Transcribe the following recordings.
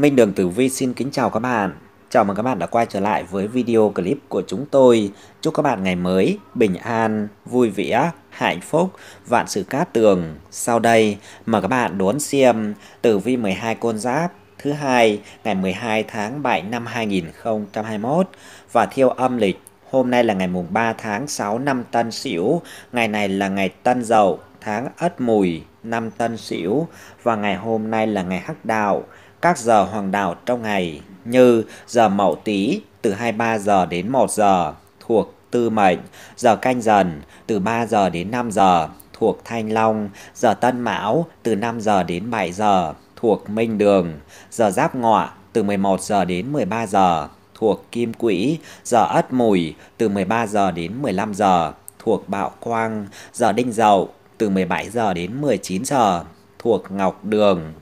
Minh Đường Tử Vi xin kính chào các bạn. Chào mừng các bạn đã quay trở lại với video clip của chúng tôi. Chúc các bạn ngày mới bình an, vui vẻ, hạnh phúc, vạn sự cát tường. Sau đây, mời các bạn đón xem Tử Vi 12 con giáp thứ hai ngày 12 tháng 7 năm 2021 và theo âm lịch Hôm nay là ngày mùng 3 tháng 6 năm Tân Sửu, ngày này là ngày Tân Dậu, tháng Ất Mùi, năm Tân Sửu và ngày hôm nay là ngày Hắc Đạo, các giờ hoàng đạo trong ngày như giờ mậu tý từ 23 giờ đến 1 giờ thuộc tư mệnh, giờ canh dần từ 3 giờ đến 5 giờ thuộc thanh long, giờ tân mão từ 5 giờ đến 7 giờ thuộc minh đường, giờ giáp ngọ từ 11 giờ đến 13 giờ thuộc kim quỹ, giờ ất mùi từ 13 giờ đến 15 giờ thuộc bạo quang, giờ đinh dậu từ 17 giờ đến 19 giờ thuộc ngọc đường.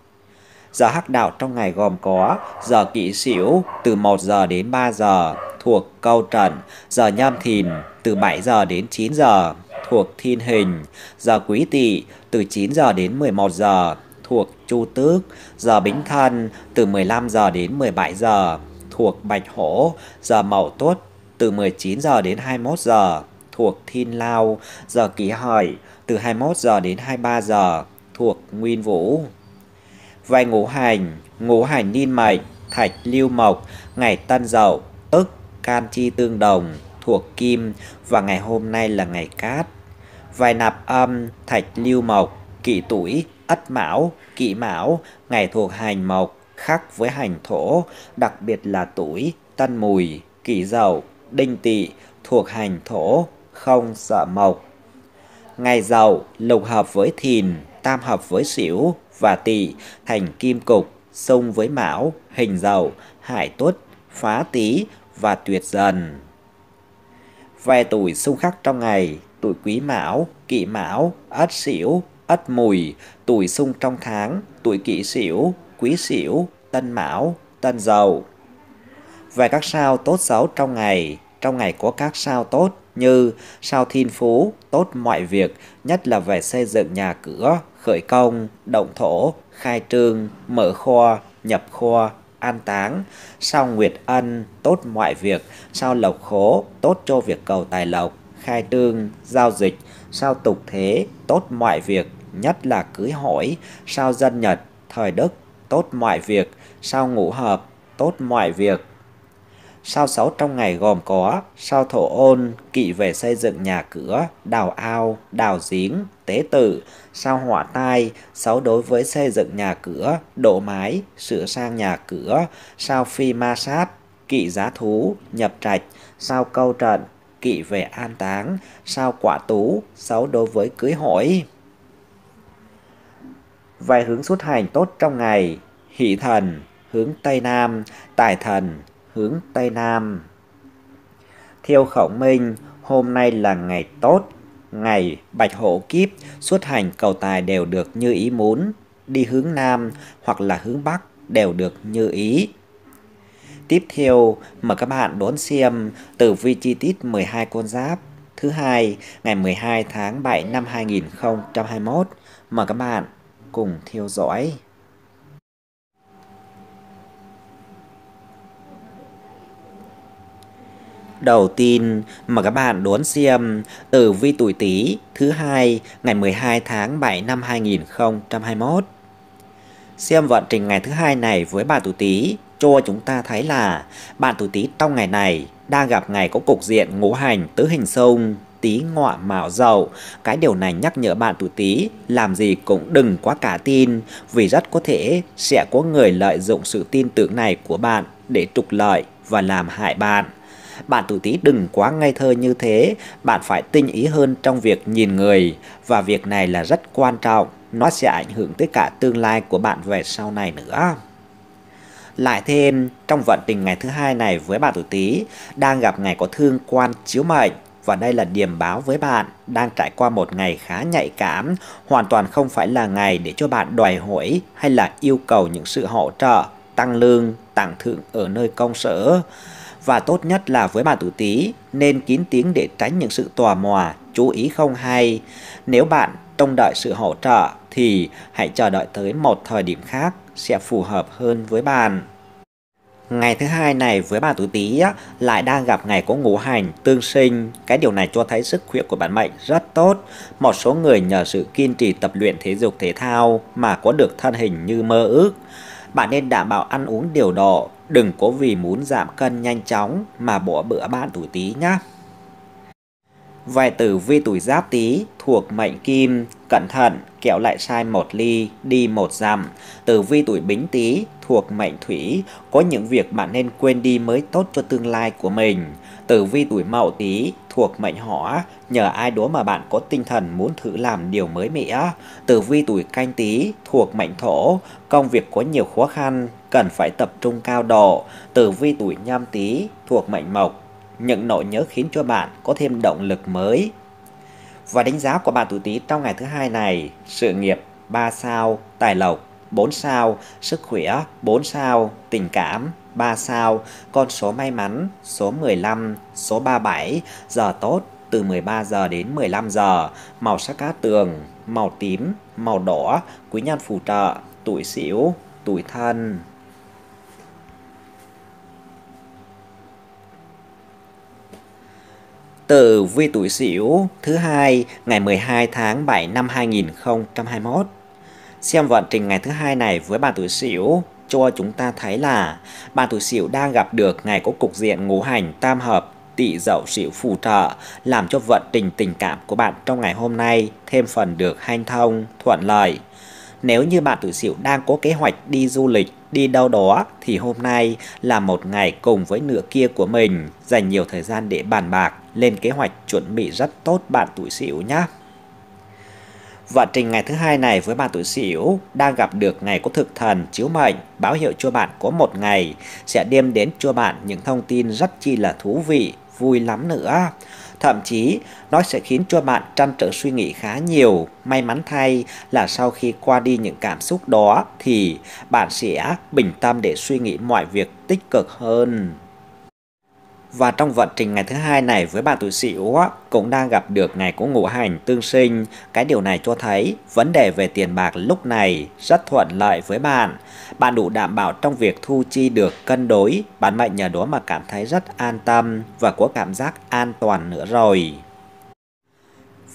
Giờ hắc đạo trong ngày gồm có giờ kỵ sửu từ 1 giờ đến 3 giờ thuộc câu trận, giờ nhâm thìn từ 7 giờ đến 9 giờ thuộc thiên hình, giờ quý tỵ từ 9 giờ đến 11 giờ thuộc chu tước, giờ bính thân từ 15 giờ đến 17 giờ thuộc bạch hổ, giờ mậu tuất từ 19 giờ đến 21 giờ thuộc Thiên Lao, giờ Kỷ Hợi từ 21 giờ đến 23 giờ thuộc Nguyên Vũ vai ngũ hành, ngũ hành niên mệnh, thạch lưu mộc, ngày tân dậu, tức can chi tương đồng, thuộc kim và ngày hôm nay là ngày cát. Vài nạp âm, thạch lưu mộc, kỵ tuổi, ất mão, kỵ mão, ngày thuộc hành mộc, khắc với hành thổ, đặc biệt là tuổi, tân mùi, kỷ dậu, đinh tỵ, thuộc hành thổ, không sợ mộc. Ngày dậu lục hợp với thìn, tam hợp với xỉu, và tỵ thành kim cục, xông với mão, hình dầu, hải tuất, phá tý và tuyệt dần. Vài tuổi xung khắc trong ngày, tuổi quý mão, kỷ mão, ất sửu, ất mùi, tuổi xung trong tháng, tuổi kỷ sửu, quý sửu, tân mão, tân dậu. Vài các sao tốt xấu trong ngày, trong ngày có các sao tốt như sao thiên phú, tốt mọi việc, nhất là về xây dựng nhà cửa, khởi công, động thổ, khai trương, mở kho, nhập kho, an táng, sau nguyệt ân, tốt mọi việc, sau lộc khố, tốt cho việc cầu tài lộc, khai trương, giao dịch, sau tục thế, tốt mọi việc, nhất là cưới hỏi, sau dân Nhật, thời Đức, tốt mọi việc, sau ngũ hợp, tốt mọi việc, Sao xấu trong ngày gồm có sao thổ ôn, kỵ về xây dựng nhà cửa, đào ao, đào giếng, tế tự, sao hỏa tai, xấu đối với xây dựng nhà cửa, đổ mái, sửa sang nhà cửa, sao phi ma sát, kỵ giá thú, nhập trạch, sao câu trận, kỵ về an táng, sao quả tú, xấu đối với cưới hỏi. Vài hướng xuất hành tốt trong ngày, hỷ thần, hướng Tây Nam, tài thần, hướng Tây Nam. Theo khẩu minh, hôm nay là ngày tốt, ngày bạch hổ kiếp, xuất hành cầu tài đều được như ý muốn, đi hướng Nam hoặc là hướng Bắc đều được như ý. Tiếp theo, mời các bạn đón xem tử vi chi tiết 12 con giáp thứ hai ngày 12 tháng 7 năm 2021. Mời các bạn cùng theo dõi. đầu tiên mà các bạn đón xem tử vi tuổi Tý thứ hai ngày 12 tháng 7 năm 2021. Xem vận trình ngày thứ hai này với bạn tuổi Tý cho chúng ta thấy là bạn tuổi Tý trong ngày này đang gặp ngày có cục diện ngũ hành tứ hình xung Tý ngọ mạo dậu. Cái điều này nhắc nhở bạn tuổi Tý làm gì cũng đừng quá cả tin vì rất có thể sẽ có người lợi dụng sự tin tưởng này của bạn để trục lợi và làm hại bạn. Bạn tuổi Tý đừng quá ngây thơ như thế, bạn phải tinh ý hơn trong việc nhìn người và việc này là rất quan trọng, nó sẽ ảnh hưởng tới cả tương lai của bạn về sau này nữa. Lại thêm, trong vận tình ngày thứ hai này với bạn tuổi Tý đang gặp ngày có thương quan chiếu mệnh và đây là điểm báo với bạn đang trải qua một ngày khá nhạy cảm, hoàn toàn không phải là ngày để cho bạn đòi hỏi hay là yêu cầu những sự hỗ trợ, tăng lương, tặng thưởng ở nơi công sở và tốt nhất là với bà tuổi Tý nên kín tiếng để tránh những sự tò mò, chú ý không hay. Nếu bạn trông đợi sự hỗ trợ thì hãy chờ đợi tới một thời điểm khác sẽ phù hợp hơn với bạn. Ngày thứ hai này với bà tuổi Tý lại đang gặp ngày có ngũ hành tương sinh, cái điều này cho thấy sức khỏe của bạn mệnh rất tốt. Một số người nhờ sự kiên trì tập luyện thể dục thể thao mà có được thân hình như mơ ước. Bạn nên đảm bảo ăn uống điều độ, Đừng có vì muốn giảm cân nhanh chóng mà bỏ bữa bạn tuổi tí nhá. Vài tử vi tuổi giáp tí thuộc mệnh kim, cẩn thận, kẹo lại sai một ly, đi một dặm. Tử vi tuổi bính tí thuộc mệnh thủy, có những việc bạn nên quên đi mới tốt cho tương lai của mình. Tử vi tuổi mậu tí thuộc mệnh hỏa, nhờ ai đó mà bạn có tinh thần muốn thử làm điều mới mẻ. Tử vi tuổi canh tí thuộc mệnh thổ, công việc có nhiều khó khăn, cần phải tập trung cao độ, tử vi tuổi nhâm tý thuộc mệnh mộc. Những nỗi nhớ khiến cho bạn có thêm động lực mới. Và đánh giá của bạn tuổi tý trong ngày thứ hai này, sự nghiệp 3 sao, tài lộc 4 sao, sức khỏe 4 sao, tình cảm 3 sao, con số may mắn số 15, số 37, giờ tốt từ 13 giờ đến 15 giờ, màu sắc cát tường, màu tím, màu đỏ, quý nhân phù trợ, tuổi sửu, tuổi thân. Từ Vi Tuổi Sửu thứ hai ngày 12 tháng 7 năm 2021. Xem vận trình ngày thứ hai này với bà Tuổi Sửu cho chúng ta thấy là bà Tuổi Sửu đang gặp được ngày có cục diện ngũ hành tam hợp tỵ dậu sửu phù trợ làm cho vận trình tình cảm của bạn trong ngày hôm nay thêm phần được hanh thông, thuận lợi. Nếu như bạn tuổi sửu đang có kế hoạch đi du lịch, đi đâu đó thì hôm nay là một ngày cùng với nửa kia của mình, dành nhiều thời gian để bàn bạc, lên kế hoạch chuẩn bị rất tốt bạn tuổi sửu nhé. Vận trình ngày thứ hai này với bạn tuổi Sửu đang gặp được ngày có thực thần chiếu mệnh, báo hiệu cho bạn có một ngày sẽ đem đến cho bạn những thông tin rất chi là thú vị, vui lắm nữa. Thậm chí, nó sẽ khiến cho bạn trăn trở suy nghĩ khá nhiều. May mắn thay là sau khi qua đi những cảm xúc đó thì bạn sẽ bình tâm để suy nghĩ mọi việc tích cực hơn. Và trong vận trình ngày thứ hai này với bạn tuổi Sửu cũng đang gặp được ngày của ngũ hành tương sinh. Cái điều này cho thấy vấn đề về tiền bạc lúc này rất thuận lợi với bạn. Bạn đủ đảm bảo trong việc thu chi được cân đối, bạn mệnh nhờ đó mà cảm thấy rất an tâm và có cảm giác an toàn nữa rồi.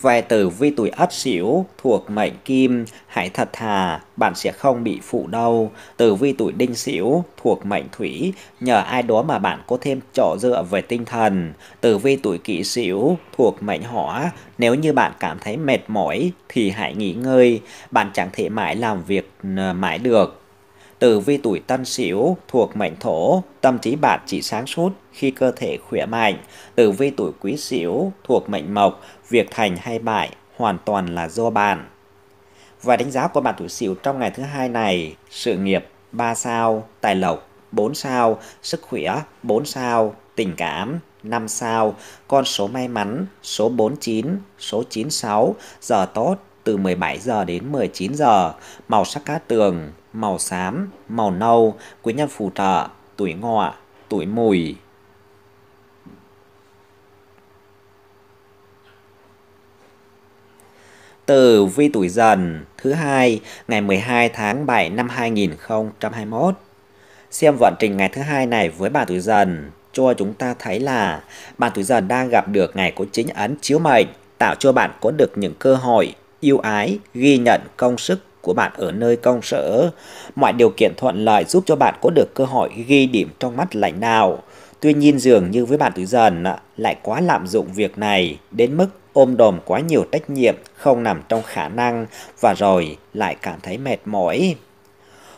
Về từ vi tuổi ất sửu thuộc mệnh kim, hãy thật thà, bạn sẽ không bị phụ đâu. từ vi tuổi đinh sửu thuộc mệnh thủy, nhờ ai đó mà bạn có thêm chỗ dựa về tinh thần. từ vi tuổi kỷ sửu thuộc mệnh hỏa, nếu như bạn cảm thấy mệt mỏi thì hãy nghỉ ngơi, bạn chẳng thể mãi làm việc ờ, mãi được. Tử vi tuổi tân sửu thuộc mệnh thổ, tâm trí bạn chỉ sáng suốt khi cơ thể khỏe mạnh. Tử vi tuổi quý sửu thuộc mệnh mộc, việc thành hay bại hoàn toàn là do bạn. Và đánh giá của bạn tuổi sửu trong ngày thứ hai này, sự nghiệp 3 sao, tài lộc 4 sao, sức khỏe 4 sao, tình cảm 5 sao, con số may mắn số 49, số 96, giờ tốt từ 17 giờ đến 19 giờ, màu sắc cá tường màu xám, màu nâu, quý nhân phù trợ, tuổi ngọ, tuổi mùi. Từ vi tuổi dần thứ hai ngày 12 tháng 7 năm 2021. Xem vận trình ngày thứ hai này với bà tuổi dần cho chúng ta thấy là bà tuổi dần đang gặp được ngày có chính ấn chiếu mệnh tạo cho bạn có được những cơ hội yêu ái ghi nhận công sức của bạn ở nơi công sở. Mọi điều kiện thuận lợi giúp cho bạn có được cơ hội ghi điểm trong mắt lãnh đạo. Tuy nhiên dường như với bạn tuổi dần lại quá lạm dụng việc này đến mức ôm đồm quá nhiều trách nhiệm không nằm trong khả năng và rồi lại cảm thấy mệt mỏi.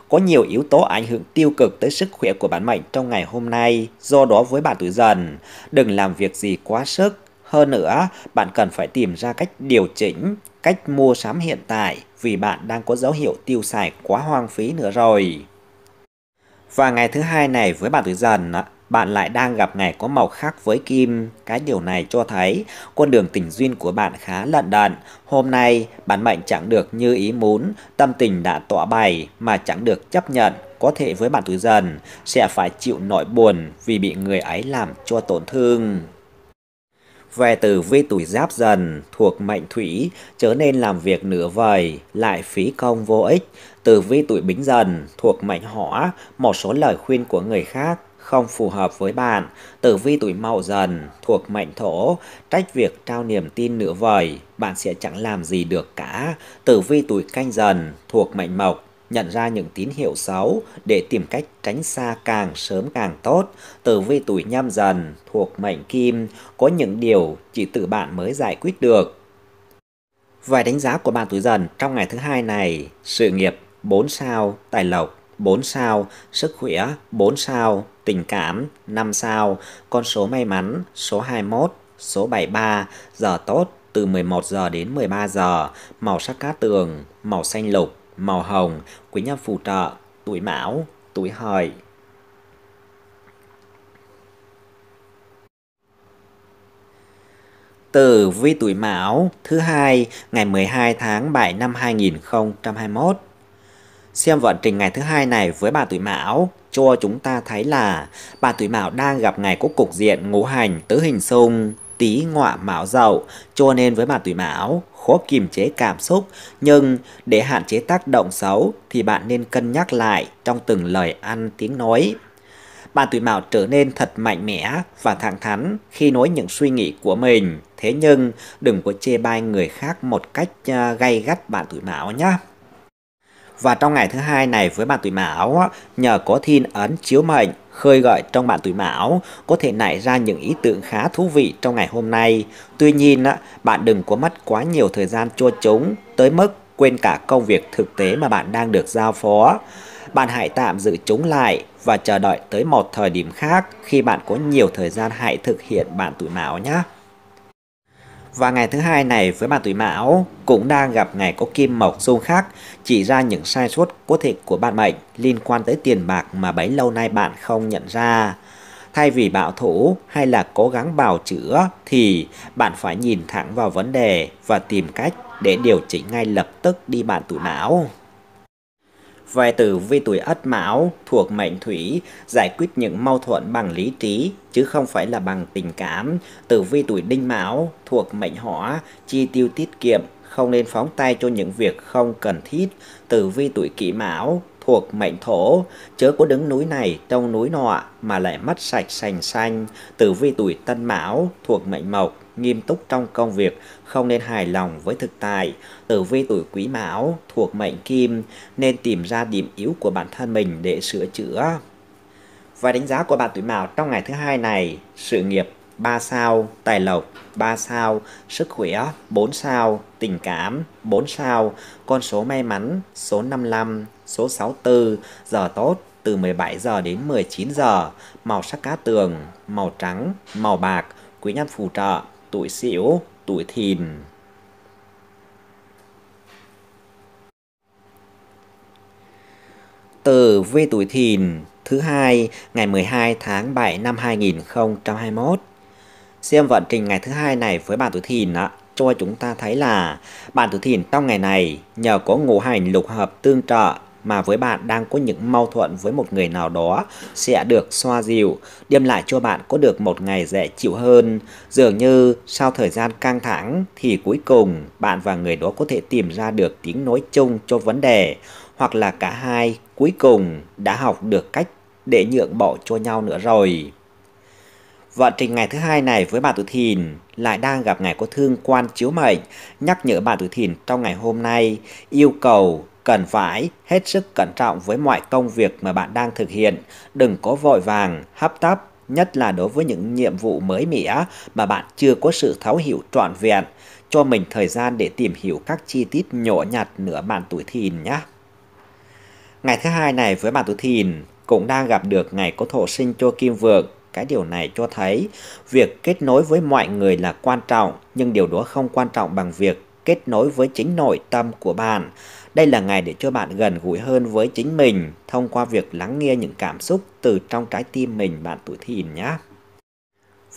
Có nhiều yếu tố ảnh hưởng tiêu cực tới sức khỏe của bản mệnh trong ngày hôm nay, do đó với bạn tuổi dần, đừng làm việc gì quá sức. Hơn nữa, bạn cần phải tìm ra cách điều chỉnh, cách mua sắm hiện tại vì bạn đang có dấu hiệu tiêu xài quá hoang phí nữa rồi. Và ngày thứ hai này với bạn tuổi dần, bạn lại đang gặp ngày có màu khác với kim. Cái điều này cho thấy con đường tình duyên của bạn khá lận đận. Hôm nay, bạn mệnh chẳng được như ý muốn, tâm tình đã tỏa bày mà chẳng được chấp nhận. Có thể với bạn tuổi dần sẽ phải chịu nỗi buồn vì bị người ấy làm cho tổn thương. Về từ vi tuổi giáp dần, thuộc mệnh thủy, chớ nên làm việc nửa vời, lại phí công vô ích. Từ vi tuổi bính dần, thuộc mệnh hỏa, một số lời khuyên của người khác không phù hợp với bạn. Từ vi tuổi mậu dần thuộc mệnh thổ, trách việc trao niềm tin nửa vời, bạn sẽ chẳng làm gì được cả. Từ vi tuổi canh dần thuộc mệnh mộc, nhận ra những tín hiệu xấu để tìm cách tránh xa càng sớm càng tốt. Tử vi tuổi nhâm dần thuộc mệnh kim có những điều chỉ tự bạn mới giải quyết được. Vài đánh giá của bạn tuổi dần trong ngày thứ hai này, sự nghiệp 4 sao, tài lộc 4 sao, sức khỏe 4 sao, tình cảm 5 sao, con số may mắn số 21, số 73, giờ tốt từ 11 giờ đến 13 giờ, màu sắc cá tường, màu xanh lục màu hồng quý nhân phù trợ, tuổi mão, tuổi hợi. từ vi tuổi Mão thứ hai ngày 12 tháng 7 năm 2021. Xem vận trình ngày thứ hai này với bà tuổi Mão cho chúng ta thấy là bà tuổi Mão đang gặp ngày có cục diện ngũ hành tứ hình xung tí ngọa mão dậu, cho nên với bạn tuổi mão, khó kiềm chế cảm xúc, nhưng để hạn chế tác động xấu thì bạn nên cân nhắc lại trong từng lời ăn tiếng nói. Bạn tuổi mão trở nên thật mạnh mẽ và thẳng thắn khi nói những suy nghĩ của mình, thế nhưng đừng có chê bai người khác một cách à, gay gắt bạn tuổi mão nhé. Và trong ngày thứ hai này với bạn tuổi Mão, nhờ có thiên ấn chiếu mệnh khơi gợi trong bạn tuổi Mão có thể nảy ra những ý tưởng khá thú vị trong ngày hôm nay. Tuy nhiên, bạn đừng có mất quá nhiều thời gian cho chúng tới mức quên cả công việc thực tế mà bạn đang được giao phó. Bạn hãy tạm giữ chúng lại và chờ đợi tới một thời điểm khác khi bạn có nhiều thời gian hãy thực hiện bạn tuổi Mão nhé. Và ngày thứ hai này với bạn tuổi Mão cũng đang gặp ngày có kim mộc xung khắc, chỉ ra những sai sót có thể của bạn mệnh liên quan tới tiền bạc mà bấy lâu nay bạn không nhận ra. Thay vì bạo thủ hay là cố gắng bào chữa thì bạn phải nhìn thẳng vào vấn đề và tìm cách để điều chỉnh ngay lập tức đi bạn tuổi Mão. Về tử vi tuổi ất mão thuộc mệnh thủy, giải quyết những mâu thuẫn bằng lý trí, chứ không phải là bằng tình cảm. Tử vi tuổi đinh mão thuộc mệnh hỏa, chi tiêu tiết kiệm, không nên phóng tay cho những việc không cần thiết. Tử vi tuổi kỷ mão thuộc mệnh thổ, chớ có đứng núi này trong núi nọ mà lại mất sạch sành xanh. Tử vi tuổi tân mão thuộc mệnh mộc, nghiêm túc trong công việc, không nên hài lòng với thực tại. Tử vi tuổi quý mão thuộc mệnh kim nên tìm ra điểm yếu của bản thân mình để sửa chữa. Và đánh giá của bạn tuổi mão trong ngày thứ hai này, sự nghiệp 3 sao, tài lộc 3 sao, sức khỏe 4 sao, tình cảm 4 sao, con số may mắn số 55, số 64, giờ tốt từ 17 giờ đến 19 giờ, màu sắc cá tường, màu trắng, màu bạc, quý nhân phù trợ tuổi sửu, tuổi thìn. Tử vi tuổi thìn thứ hai ngày 12 tháng 7 năm 2021. Xem vận trình ngày thứ hai này với bạn tuổi thìn ạ, cho chúng ta thấy là bạn tuổi thìn trong ngày này nhờ có ngũ hành lục hợp tương trợ mà với bạn đang có những mâu thuẫn với một người nào đó sẽ được xoa dịu, đem lại cho bạn có được một ngày dễ chịu hơn. Dường như sau thời gian căng thẳng thì cuối cùng bạn và người đó có thể tìm ra được tiếng nói chung cho vấn đề hoặc là cả hai cuối cùng đã học được cách để nhượng bộ cho nhau nữa rồi. Vận trình ngày thứ hai này với bà tuổi thìn lại đang gặp ngày có thương quan chiếu mệnh, nhắc nhở bà tuổi thìn trong ngày hôm nay yêu cầu cần phải hết sức cẩn trọng với mọi công việc mà bạn đang thực hiện, đừng có vội vàng, hấp tấp, nhất là đối với những nhiệm vụ mới mẻ mà bạn chưa có sự thấu hiểu trọn vẹn, cho mình thời gian để tìm hiểu các chi tiết nhỏ nhặt nửa bạn tuổi thìn nhé. Ngày thứ hai này với bạn tuổi thìn cũng đang gặp được ngày có thổ sinh cho kim vượng. Cái điều này cho thấy việc kết nối với mọi người là quan trọng, nhưng điều đó không quan trọng bằng việc kết nối với chính nội tâm của bạn. Đây là ngày để cho bạn gần gũi hơn với chính mình thông qua việc lắng nghe những cảm xúc từ trong trái tim mình bạn tuổi thìn nhé.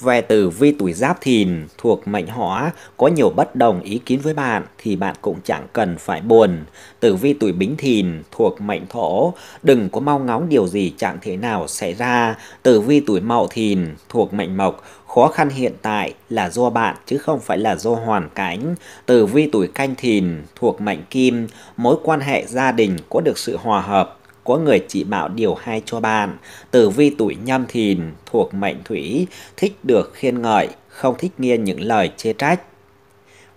Về tử vi tuổi giáp thìn thuộc mệnh hỏa có nhiều bất đồng ý kiến với bạn thì bạn cũng chẳng cần phải buồn. Tử vi tuổi bính thìn thuộc mệnh thổ đừng có mau ngóng điều gì chẳng thế nào xảy ra. Tử vi tuổi mậu thìn thuộc mệnh mộc khó khăn hiện tại là do bạn chứ không phải là do hoàn cảnh. Tử vi tuổi canh thìn thuộc mệnh kim mối quan hệ gia đình có được sự hòa hợp có người chỉ bảo điều hay cho bạn. Tử vi tuổi nhâm thìn thuộc mệnh thủy, thích được khiên ngợi, không thích nghe những lời chê trách.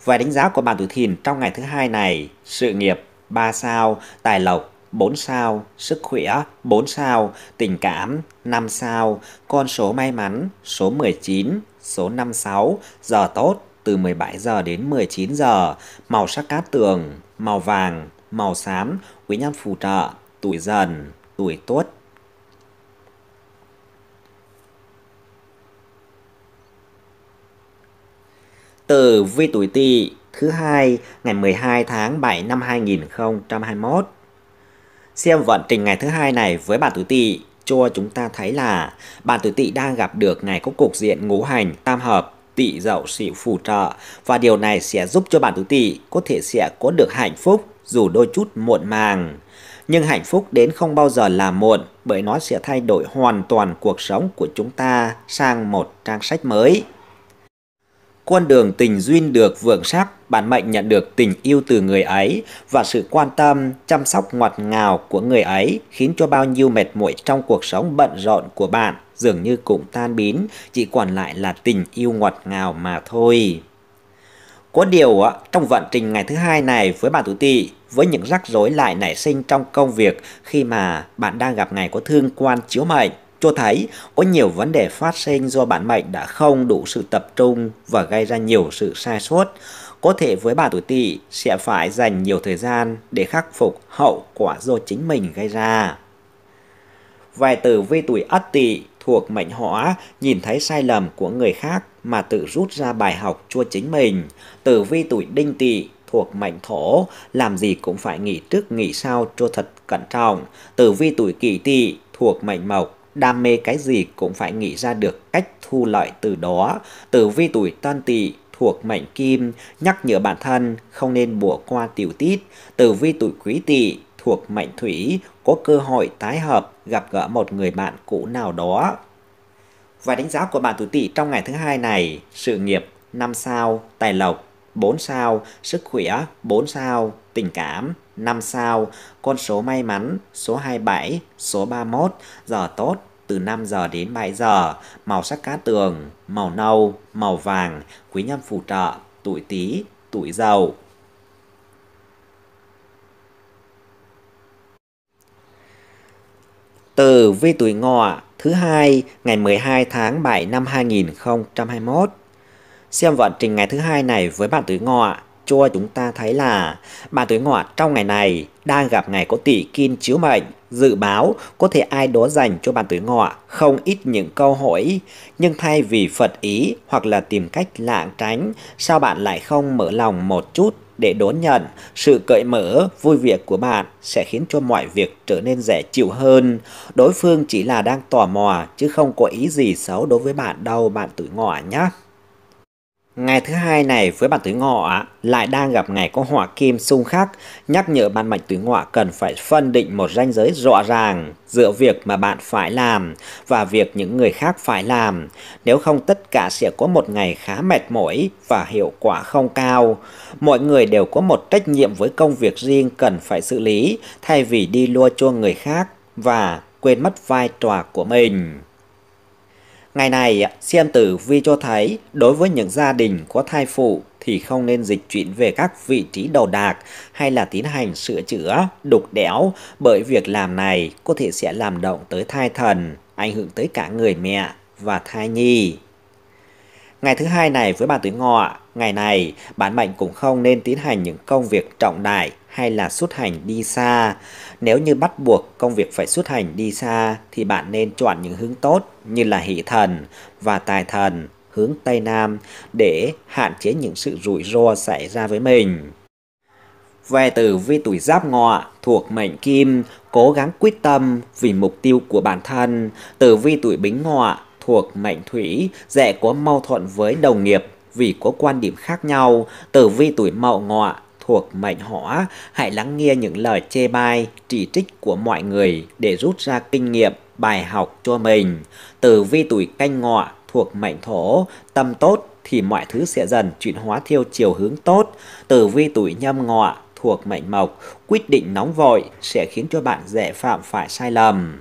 Vài đánh giá của bạn tuổi thìn trong ngày thứ hai này, sự nghiệp 3 sao, tài lộc 4 sao, sức khỏe 4 sao, tình cảm 5 sao, con số may mắn số 19, số 56, giờ tốt từ 17 giờ đến 19 giờ, màu sắc cát tường, màu vàng, màu xám, quý nhân phù trợ, tuổi dần, tuổi tuất. từ vi tuổi tỵ thứ hai ngày 12 tháng 7 năm 2021. Xem vận trình ngày thứ hai này với bạn tuổi tỵ cho chúng ta thấy là bạn tuổi tỵ đang gặp được ngày có cục diện ngũ hành tam hợp tỵ dậu sửu phù trợ và điều này sẽ giúp cho bạn tuổi tỵ có thể sẽ có được hạnh phúc dù đôi chút muộn màng nhưng hạnh phúc đến không bao giờ là muộn bởi nó sẽ thay đổi hoàn toàn cuộc sống của chúng ta sang một trang sách mới. Con đường tình duyên được vượng sắc, bản mệnh nhận được tình yêu từ người ấy và sự quan tâm, chăm sóc ngọt ngào của người ấy khiến cho bao nhiêu mệt mỏi trong cuộc sống bận rộn của bạn dường như cũng tan biến, chỉ còn lại là tình yêu ngọt ngào mà thôi. Có điều trong vận trình ngày thứ hai này với bạn tuổi tỵ với những rắc rối lại nảy sinh trong công việc khi mà bạn đang gặp ngày có thương quan chiếu mệnh cho thấy có nhiều vấn đề phát sinh do bản mệnh đã không đủ sự tập trung và gây ra nhiều sự sai sót. Có thể với bà tuổi tỵ sẽ phải dành nhiều thời gian để khắc phục hậu quả do chính mình gây ra. Vài tử vi tuổi ất tỵ thuộc mệnh hỏa nhìn thấy sai lầm của người khác mà tự rút ra bài học cho chính mình. Tử vi tuổi đinh tỵ thuộc mệnh thổ, làm gì cũng phải nghĩ trước nghĩ sau cho thật cẩn trọng. Tử vi tuổi kỷ tỵ thuộc mệnh mộc, đam mê cái gì cũng phải nghĩ ra được cách thu lợi từ đó. Tử vi tuổi tân tỵ thuộc mệnh kim, nhắc nhở bản thân không nên bỏ qua tiểu tiết. Tử vi tuổi quý tỵ thuộc mệnh thủy, có cơ hội tái hợp, gặp gỡ một người bạn cũ nào đó. Và đánh giá của bạn tuổi tỵ trong ngày thứ hai này, sự nghiệp năm sao, tài lộc 4 sao, sức khỏe 4 sao, tình cảm 5 sao, con số may mắn số 27, số 31, giờ tốt từ 5 giờ đến 7 giờ, màu sắc cá tường, màu nâu, màu vàng, quý nhân phù trợ, tuổi Tý, tuổi Dậu. Từ vi tuổi ngọ thứ hai ngày 12 tháng 7 năm 2021 Xem vận trình ngày thứ hai này với bạn tuổi ngọ cho chúng ta thấy là bạn tuổi ngọ trong ngày này đang gặp ngày có tỷ kim chiếu mệnh dự báo có thể ai đó dành cho bạn tuổi ngọ không ít những câu hỏi nhưng thay vì phật ý hoặc là tìm cách lảng tránh sao bạn lại không mở lòng một chút để đón nhận sự cởi mở vui việc của bạn sẽ khiến cho mọi việc trở nên dễ chịu hơn đối phương chỉ là đang tò mò chứ không có ý gì xấu đối với bạn đâu bạn tuổi ngọ nhé Ngày thứ hai này với bản tuổi ngọ lại đang gặp ngày có hỏa kim xung khắc, nhắc nhở bạn mệnh tuổi ngọ cần phải phân định một ranh giới rõ ràng giữa việc mà bạn phải làm và việc những người khác phải làm. Nếu không tất cả sẽ có một ngày khá mệt mỏi và hiệu quả không cao. Mọi người đều có một trách nhiệm với công việc riêng cần phải xử lý thay vì đi lua cho người khác và quên mất vai trò của mình. Ngày này, xem tử vi cho thấy đối với những gia đình có thai phụ thì không nên dịch chuyển về các vị trí đầu đạc hay là tiến hành sửa chữa, đục đẽo bởi việc làm này có thể sẽ làm động tới thai thần, ảnh hưởng tới cả người mẹ và thai nhi. Ngày thứ hai này với bạn tuổi ngọ, ngày này bản mệnh cũng không nên tiến hành những công việc trọng đại hay là xuất hành đi xa nếu như bắt buộc công việc phải xuất hành đi xa thì bạn nên chọn những hướng tốt như là hỷ thần và tài thần hướng Tây Nam để hạn chế những sự rủi ro xảy ra với mình. Về tử vi tuổi giáp ngọ thuộc mệnh kim, cố gắng quyết tâm vì mục tiêu của bản thân. Tử vi tuổi bính ngọ thuộc mệnh thủy, dễ có mâu thuẫn với đồng nghiệp vì có quan điểm khác nhau. Tử vi tuổi mậu ngọ thuộc mệnh hỏa, hãy lắng nghe những lời chê bai, chỉ trích của mọi người để rút ra kinh nghiệm, bài học cho mình. Từ vi tuổi canh ngọ thuộc mệnh thổ, tâm tốt thì mọi thứ sẽ dần chuyển hóa theo chiều hướng tốt. Từ vi tuổi nhâm ngọ thuộc mệnh mộc, quyết định nóng vội sẽ khiến cho bạn dễ phạm phải sai lầm.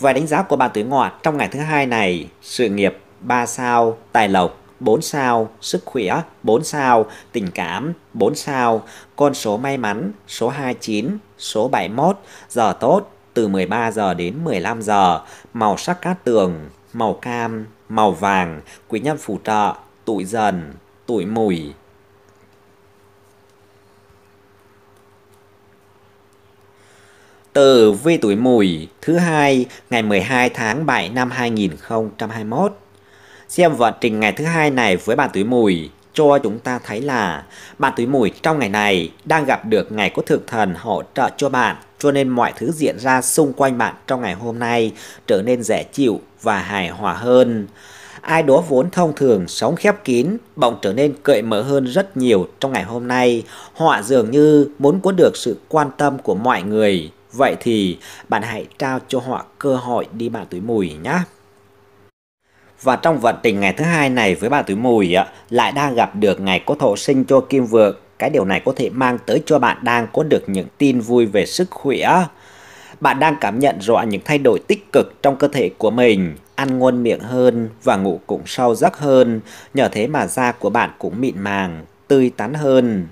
vài đánh giá của bạn tuổi ngọ trong ngày thứ hai này, sự nghiệp 3 sao, tài lộc 4 sao, sức khỏe 4 sao, tình cảm 4 sao, con số may mắn số 29, số 71, giờ tốt từ 13 giờ đến 15 giờ, màu sắc cát tường, màu cam, màu vàng, quý nhân phù trợ, tuổi dần, tuổi mùi. Từ vi tuổi mùi thứ hai ngày 12 tháng 7 năm 2021 Xem vận trình ngày thứ hai này với bàn túi mùi cho chúng ta thấy là bạn túi mùi trong ngày này đang gặp được ngày có thực thần hỗ trợ cho bạn cho nên mọi thứ diễn ra xung quanh bạn trong ngày hôm nay trở nên dễ chịu và hài hòa hơn. Ai đó vốn thông thường sống khép kín bỗng trở nên cởi mở hơn rất nhiều trong ngày hôm nay. Họ dường như muốn có được sự quan tâm của mọi người. Vậy thì bạn hãy trao cho họ cơ hội đi bạn túi mùi nhé. Và trong vận tình ngày thứ hai này với bà tuổi mùi ạ, lại đang gặp được ngày có thổ sinh cho kim vượng. Cái điều này có thể mang tới cho bạn đang có được những tin vui về sức khỏe. Bạn đang cảm nhận rõ những thay đổi tích cực trong cơ thể của mình, ăn ngon miệng hơn và ngủ cũng sâu giấc hơn, nhờ thế mà da của bạn cũng mịn màng, tươi tắn hơn.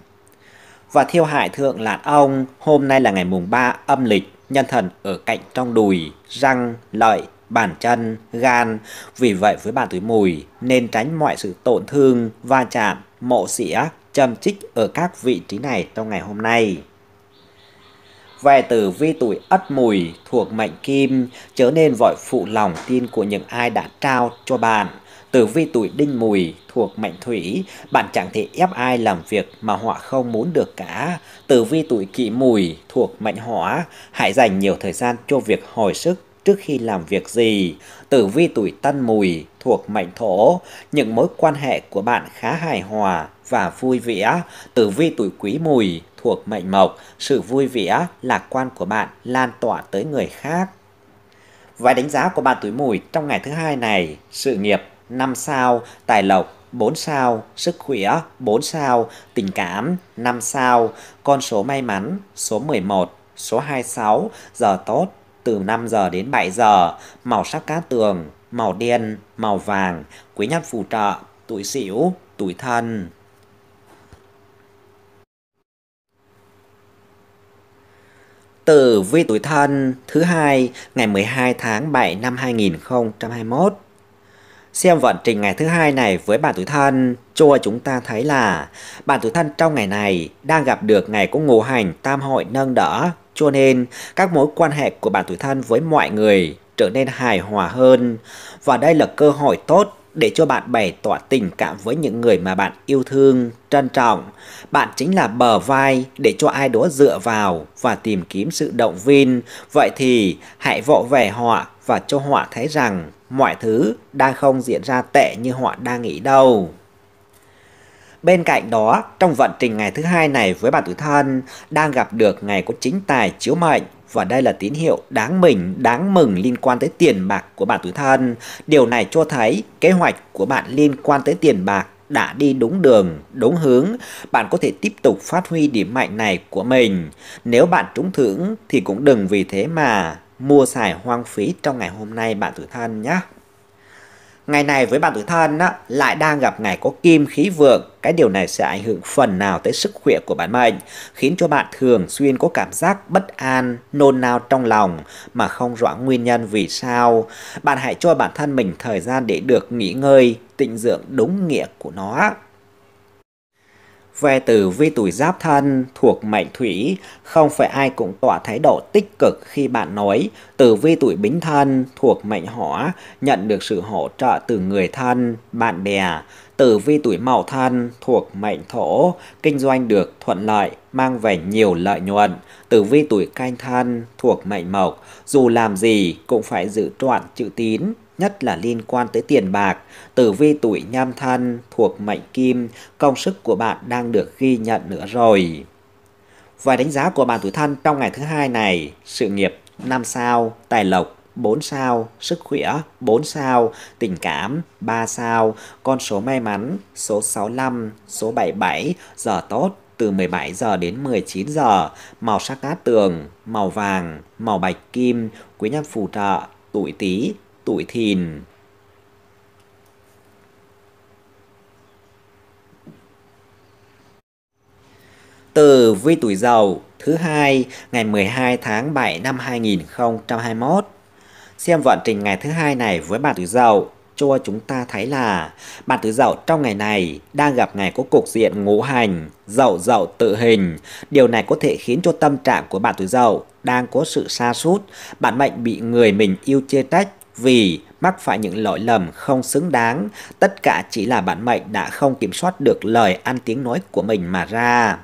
Và thiêu hại thượng lạn ông, hôm nay là ngày mùng 3 âm lịch, nhân thần ở cạnh trong đùi, răng, lợi bàn chân, gan. Vì vậy với bạn tuổi mùi nên tránh mọi sự tổn thương, va chạm, mộ xỉa, châm chích ở các vị trí này trong ngày hôm nay. Về tử vi tuổi ất mùi thuộc mệnh kim, chớ nên vội phụ lòng tin của những ai đã trao cho bạn. Tử vi tuổi đinh mùi thuộc mệnh thủy, bạn chẳng thể ép ai làm việc mà họ không muốn được cả. Tử vi tuổi kỷ mùi thuộc mệnh hỏa, hãy dành nhiều thời gian cho việc hồi sức trước khi làm việc gì. Tử vi tuổi tân mùi thuộc mệnh thổ, những mối quan hệ của bạn khá hài hòa và vui vẻ. Tử vi tuổi quý mùi thuộc mệnh mộc, sự vui vẻ, lạc quan của bạn lan tỏa tới người khác. Vài đánh giá của bạn tuổi mùi trong ngày thứ hai này, sự nghiệp 5 sao, tài lộc 4 sao, sức khỏe 4 sao, tình cảm 5 sao, con số may mắn số 11, số 26, giờ tốt từ 5 giờ đến 7 giờ, màu sắc cát tường, màu đen, màu vàng, quý nhân phù trợ, tuổi sửu, tuổi thân. Tử vi tuổi thân thứ hai ngày 12 tháng 7 năm 2021 Xem vận trình ngày thứ hai này với bản tuổi thân, cho chúng ta thấy là bản tuổi thân trong ngày này đang gặp được ngày của ngũ hành tam hội nâng đỡ, cho nên các mối quan hệ của bản tuổi thân với mọi người trở nên hài hòa hơn và đây là cơ hội tốt để cho bạn bày tỏ tình cảm với những người mà bạn yêu thương, trân trọng. Bạn chính là bờ vai để cho ai đó dựa vào và tìm kiếm sự động viên. Vậy thì hãy vỗ về họ và cho họ thấy rằng mọi thứ đang không diễn ra tệ như họ đang nghĩ đâu. Bên cạnh đó, trong vận trình ngày thứ hai này với bạn tuổi thân, đang gặp được ngày có chính tài chiếu mệnh và đây là tín hiệu đáng mừng, đáng mừng liên quan tới tiền bạc của bạn tuổi thân. Điều này cho thấy kế hoạch của bạn liên quan tới tiền bạc đã đi đúng đường, đúng hướng, bạn có thể tiếp tục phát huy điểm mạnh này của mình. Nếu bạn trúng thưởng thì cũng đừng vì thế mà mua xài hoang phí trong ngày hôm nay bạn tuổi thân nhé. Ngày này với bạn tuổi thân á, lại đang gặp ngày có kim khí vượng, cái điều này sẽ ảnh hưởng phần nào tới sức khỏe của bạn mệnh, khiến cho bạn thường xuyên có cảm giác bất an, nôn nao trong lòng mà không rõ nguyên nhân vì sao. Bạn hãy cho bản thân mình thời gian để được nghỉ ngơi, tịnh dưỡng đúng nghĩa của nó. Về tử vi tuổi giáp thân thuộc mệnh thủy, không phải ai cũng tỏ thái độ tích cực khi bạn nói. Tử vi tuổi bính thân thuộc mệnh hỏa, nhận được sự hỗ trợ từ người thân, bạn bè. Tử vi tuổi mậu thân thuộc mệnh thổ, kinh doanh được thuận lợi, mang về nhiều lợi nhuận. Tử vi tuổi canh thân thuộc mệnh mộc, dù làm gì cũng phải giữ trọn chữ tín, nhất là liên quan tới tiền bạc, tử vi tuổi nhâm thân thuộc mệnh kim, công sức của bạn đang được ghi nhận nữa rồi. Vài đánh giá của bạn tuổi thân trong ngày thứ hai này, sự nghiệp 5 sao, tài lộc 4 sao, sức khỏe 4 sao, tình cảm 3 sao, con số may mắn số 65, số 77, giờ tốt từ 17 giờ đến 19 giờ, màu sắc cát tường, màu vàng, màu bạch kim, quý nhân phù trợ, tuổi Tý, tuổi thìn từ vi tuổi dậu thứ hai ngày 12 tháng 7 năm 2021. Xem vận trình ngày thứ hai này với bạn tuổi dậu cho chúng ta thấy là bạn tuổi dậu trong ngày này đang gặp ngày có cục diện ngũ hành, dậu dậu tự hình. Điều này có thể khiến cho tâm trạng của bạn tuổi dậu đang có sự sa sút, bạn mệnh bị người mình yêu chê trách vì mắc phải những lỗi lầm không xứng đáng, tất cả chỉ là bản mệnh đã không kiểm soát được lời ăn tiếng nói của mình mà ra.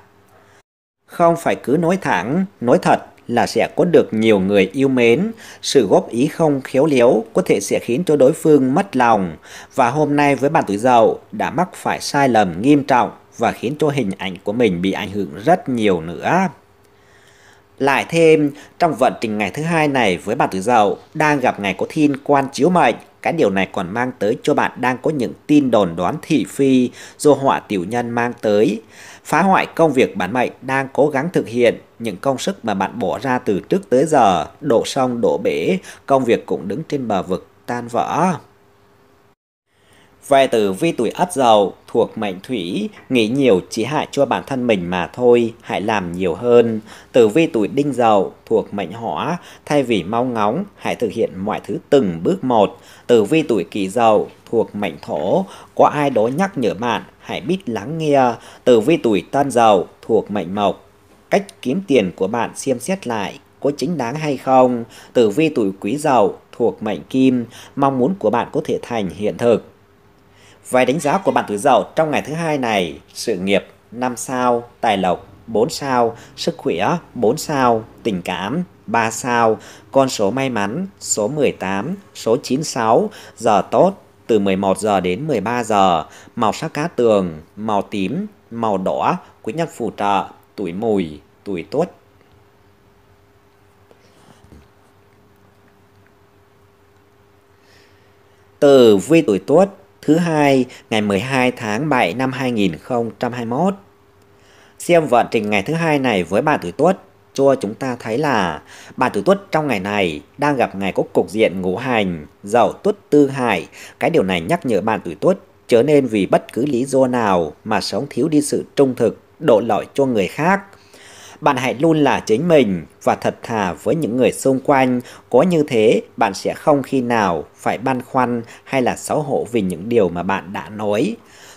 Không phải cứ nói thẳng, nói thật là sẽ có được nhiều người yêu mến, sự góp ý không khéo léo có thể sẽ khiến cho đối phương mất lòng và hôm nay với bạn tuổi Dậu đã mắc phải sai lầm nghiêm trọng và khiến cho hình ảnh của mình bị ảnh hưởng rất nhiều nữa. Lại thêm, trong vận trình ngày thứ hai này với bạn tuổi dậu đang gặp ngày có thiên quan chiếu mệnh, cái điều này còn mang tới cho bạn đang có những tin đồn đoán thị phi do họa tiểu nhân mang tới. Phá hoại công việc bản mệnh đang cố gắng thực hiện những công sức mà bạn bỏ ra từ trước tới giờ, đổ sông, đổ bể, công việc cũng đứng trên bờ vực tan vỡ. Về tử vi tuổi ất dậu thuộc mệnh thủy, nghĩ nhiều chỉ hại cho bản thân mình mà thôi, hãy làm nhiều hơn. Tử vi tuổi đinh dậu thuộc mệnh hỏa, thay vì mau ngóng, hãy thực hiện mọi thứ từng bước một. Tử vi tuổi kỷ dậu thuộc mệnh thổ, có ai đó nhắc nhở bạn, hãy biết lắng nghe. Tử vi tuổi tân dậu thuộc mệnh mộc, cách kiếm tiền của bạn xem xét lại có chính đáng hay không. Tử vi tuổi quý dậu thuộc mệnh kim, mong muốn của bạn có thể thành hiện thực. Vài đánh giá của bạn tuổi Dậu trong ngày thứ hai này, sự nghiệp 5 sao, tài lộc 4 sao, sức khỏe 4 sao, tình cảm 3 sao, con số may mắn số 18, số 96, giờ tốt từ 11 giờ đến 13 giờ, màu sắc cá tường, màu tím, màu đỏ, quý nhân phù trợ, tuổi mùi, tuổi tốt. Từ vi tuổi tốt thứ hai ngày 12 tháng 7 năm 2021. Xem vận trình ngày thứ hai này với bà tuổi tuất, cho chúng ta thấy là bà tuổi tuất trong ngày này đang gặp ngày có cục diện ngũ hành, dậu tuất tư hại. Cái điều này nhắc nhở bạn tuổi tuất trở nên vì bất cứ lý do nào mà sống thiếu đi sự trung thực, độ lợi cho người khác bạn hãy luôn là chính mình và thật thà với những người xung quanh, có như thế bạn sẽ không khi nào phải băn khoăn hay là xấu hổ vì những điều mà bạn đã nói.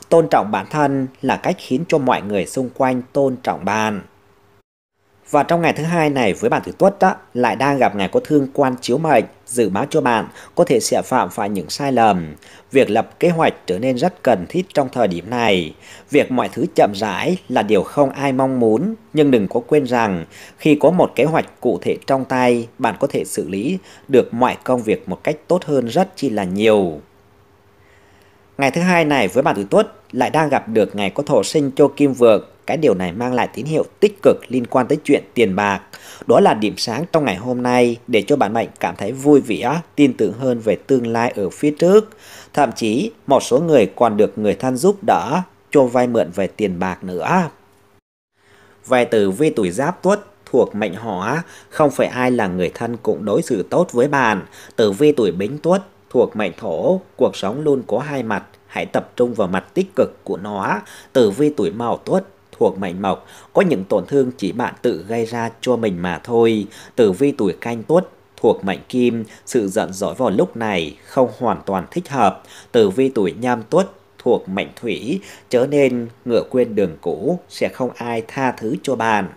Tôn trọng bản thân là cách khiến cho mọi người xung quanh tôn trọng bạn. Và trong ngày thứ hai này với bạn tuổi tuất đó, lại đang gặp ngày có thương quan chiếu mệnh, dự báo cho bạn có thể sẽ phạm phải những sai lầm. Việc lập kế hoạch trở nên rất cần thiết trong thời điểm này. Việc mọi thứ chậm rãi là điều không ai mong muốn, nhưng đừng có quên rằng khi có một kế hoạch cụ thể trong tay, bạn có thể xử lý được mọi công việc một cách tốt hơn rất chi là nhiều. Ngày thứ hai này với bạn tuổi tuất lại đang gặp được ngày có thổ sinh cho kim vượng. Cái điều này mang lại tín hiệu tích cực liên quan tới chuyện tiền bạc. Đó là điểm sáng trong ngày hôm nay để cho bạn mệnh cảm thấy vui vẻ, tin tưởng hơn về tương lai ở phía trước. Thậm chí một số người còn được người thân giúp đỡ cho vay mượn về tiền bạc nữa. Về tử vi tuổi giáp tuất thuộc mệnh hỏa, không phải ai là người thân cũng đối xử tốt với bạn. Tử vi tuổi bính tuất Thuộc mệnh thổ, cuộc sống luôn có hai mặt, hãy tập trung vào mặt tích cực của nó. Tử vi tuổi mậu tuất thuộc mệnh mộc, có những tổn thương chỉ bạn tự gây ra cho mình mà thôi. Tử vi tuổi canh tuất thuộc mệnh kim, sự giận dỗi vào lúc này không hoàn toàn thích hợp. Tử vi tuổi nhâm tuất thuộc mệnh thủy, trở nên ngựa quên đường cũ sẽ không ai tha thứ cho bạn.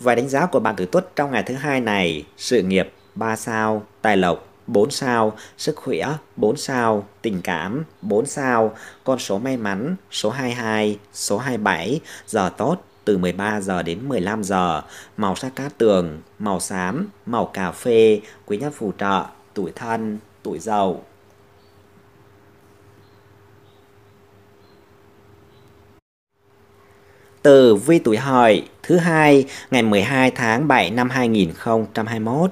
vài đánh giá của bạn tử tuất trong ngày thứ hai này, sự nghiệp 3 sao, tài lộc 4 sao, sức khỏe 4 sao, tình cảm 4 sao, con số may mắn số 22, số 27, giờ tốt từ 13 giờ đến 15 giờ, màu sắc cát tường, màu xám, màu cà phê, quý nhân phù trợ, tuổi thân, tuổi giàu. Từ vi tuổi hợi thứ hai ngày 12 tháng 7 năm 2021.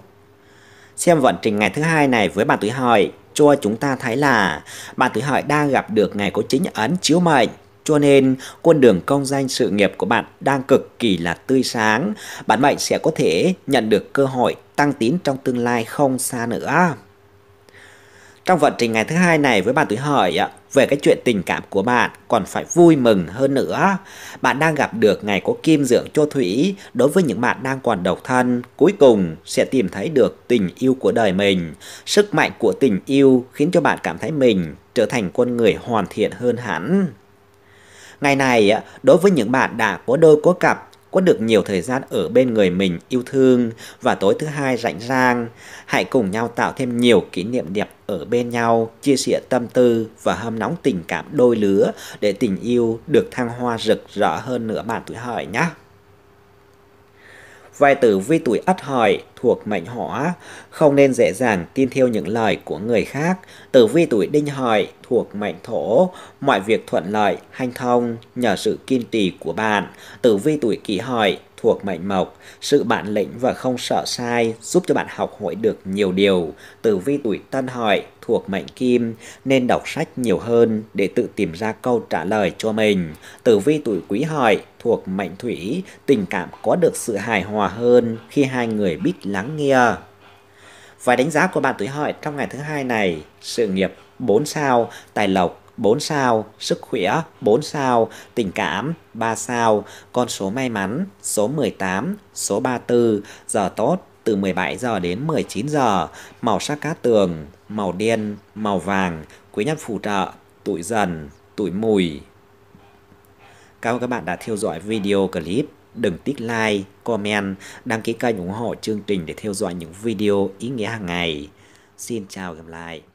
Xem vận trình ngày thứ hai này với bạn tuổi hợi cho chúng ta thấy là bạn tuổi hợi đang gặp được ngày có chính ấn chiếu mệnh. Cho nên, con đường công danh sự nghiệp của bạn đang cực kỳ là tươi sáng. Bạn mệnh sẽ có thể nhận được cơ hội tăng tín trong tương lai không xa nữa. Trong vận trình ngày thứ hai này với bạn tuổi hợi về cái chuyện tình cảm của bạn còn phải vui mừng hơn nữa. Bạn đang gặp được ngày có kim dưỡng cho thủy đối với những bạn đang còn độc thân, cuối cùng sẽ tìm thấy được tình yêu của đời mình. Sức mạnh của tình yêu khiến cho bạn cảm thấy mình trở thành con người hoàn thiện hơn hẳn. Ngày này, đối với những bạn đã có đôi có cặp có được nhiều thời gian ở bên người mình yêu thương và tối thứ hai rảnh rang. Hãy cùng nhau tạo thêm nhiều kỷ niệm đẹp ở bên nhau, chia sẻ tâm tư và hâm nóng tình cảm đôi lứa để tình yêu được thăng hoa rực rỡ hơn nữa bạn tuổi hợi nhé. Vai tử vi tuổi ất hợi thuộc mệnh hỏa, không nên dễ dàng tin theo những lời của người khác. Tử vi tuổi đinh hợi thuộc mệnh thổ, mọi việc thuận lợi, hanh thông nhờ sự kiên trì của bạn. Tử vi tuổi kỷ hợi thuộc mệnh mộc, sự bản lĩnh và không sợ sai giúp cho bạn học hỏi được nhiều điều. Tử vi tuổi tân hợi thuộc mệnh kim nên đọc sách nhiều hơn để tự tìm ra câu trả lời cho mình. Tử vi tuổi quý hợi thuộc mệnh thủy, tình cảm có được sự hài hòa hơn khi hai người biết lắng nghe. Và đánh giá của bạn tuổi hợi trong ngày thứ hai này, sự nghiệp 4 sao, tài lộc 4 sao, sức khỏe 4 sao, tình cảm 3 sao, con số may mắn số 18, số 34, giờ tốt từ 17 giờ đến 19 giờ, màu sắc cát tường, màu đen, màu vàng, quý nhân phù trợ, tuổi dần, tuổi mùi. Cảm ơn các bạn đã theo dõi video clip. Đừng tích like, comment, đăng ký kênh ủng hộ chương trình để theo dõi những video ý nghĩa hàng ngày. Xin chào và gặp lại.